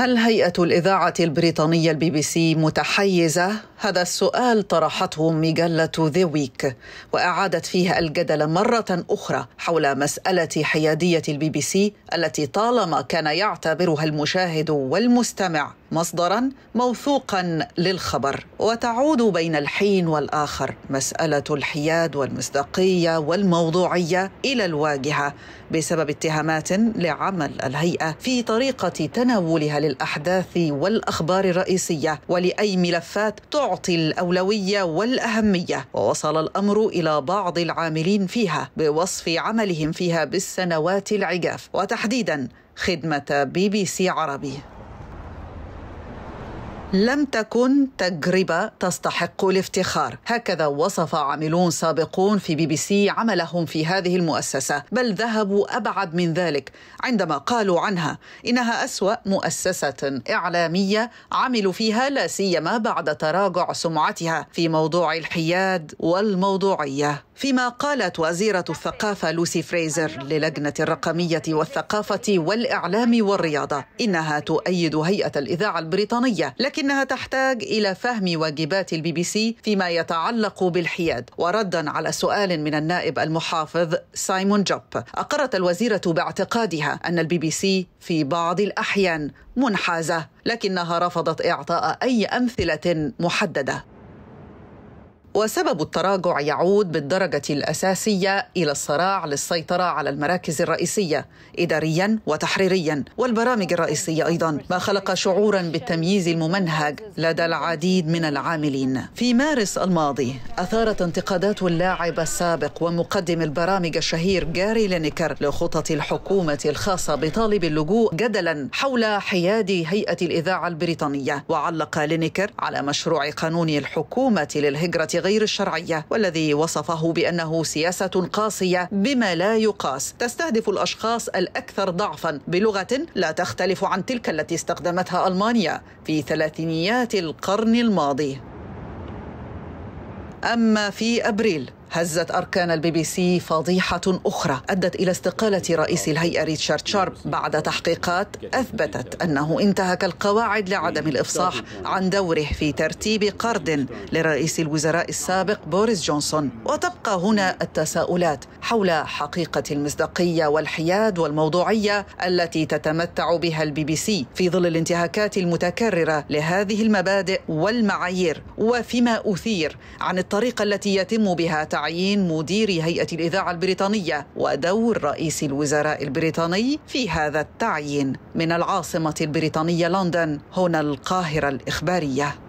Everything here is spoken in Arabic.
هل هيئة الإذاعة البريطانية البي بي سي متحيزة؟ هذا السؤال طرحته مجلة ذا ويك وأعادت فيها الجدل مرة أخرى حول مسألة حيادية البي بي سي التي طالما كان يعتبرها المشاهد والمستمع مصدرا موثوقا للخبر وتعود بين الحين والاخر مساله الحياد والمصداقيه والموضوعيه الى الواجهه بسبب اتهامات لعمل الهيئه في طريقه تناولها للاحداث والاخبار الرئيسيه ولاي ملفات تعطي الاولويه والاهميه ووصل الامر الى بعض العاملين فيها بوصف عملهم فيها بالسنوات العجاف وتحديدا خدمه بي بي سي عربي لم تكن تجربة تستحق الافتخار هكذا وصف عاملون سابقون في بي بي سي عملهم في هذه المؤسسة بل ذهبوا أبعد من ذلك عندما قالوا عنها إنها أسوأ مؤسسة إعلامية عملوا فيها لا سيما بعد تراجع سمعتها في موضوع الحياد والموضوعية فيما قالت وزيرة الثقافة لوسي فريزر للجنة الرقمية والثقافة والإعلام والرياضة إنها تؤيد هيئة الإذاعة البريطانية لكن لكنها تحتاج إلى فهم واجبات البي بي سي فيما يتعلق بالحياد وردا على سؤال من النائب المحافظ سايمون جوب أقرت الوزيرة باعتقادها أن البي بي سي في بعض الأحيان منحازة لكنها رفضت إعطاء أي أمثلة محددة وسبب التراجع يعود بالدرجة الأساسية إلى الصراع للسيطرة على المراكز الرئيسية إداريا وتحريريا والبرامج الرئيسية أيضا ما خلق شعورا بالتمييز الممنهج لدى العديد من العاملين في مارس الماضي أثارت انتقادات اللاعب السابق ومقدم البرامج الشهير جاري لينكر لخطط الحكومة الخاصة بطالب اللجوء جدلا حول حياد هيئة الإذاعة البريطانية وعلق لينكر على مشروع قانون الحكومة للهجرة غير الشرعية والذي وصفه بأنه سياسة قاسية بما لا يقاس تستهدف الأشخاص الأكثر ضعفا بلغة لا تختلف عن تلك التي استخدمتها ألمانيا في ثلاثينيات القرن الماضي أما في أبريل هزت أركان البي بي سي فضيحة أخرى أدت إلى استقالة رئيس الهيئة ريتشارد شارب بعد تحقيقات أثبتت أنه انتهك القواعد لعدم الإفصاح عن دوره في ترتيب قرض لرئيس الوزراء السابق بوريس جونسون وتبقى هنا التساؤلات حول حقيقة المصداقية والحياد والموضوعية التي تتمتع بها البي بي سي في ظل الانتهاكات المتكررة لهذه المبادئ والمعايير وفيما أثير عن الطريقة التي يتم بها تعيين مدير هيئة الإذاعة البريطانية ودور رئيس الوزراء البريطاني في هذا التعيين من العاصمة البريطانية لندن هنا القاهرة الإخبارية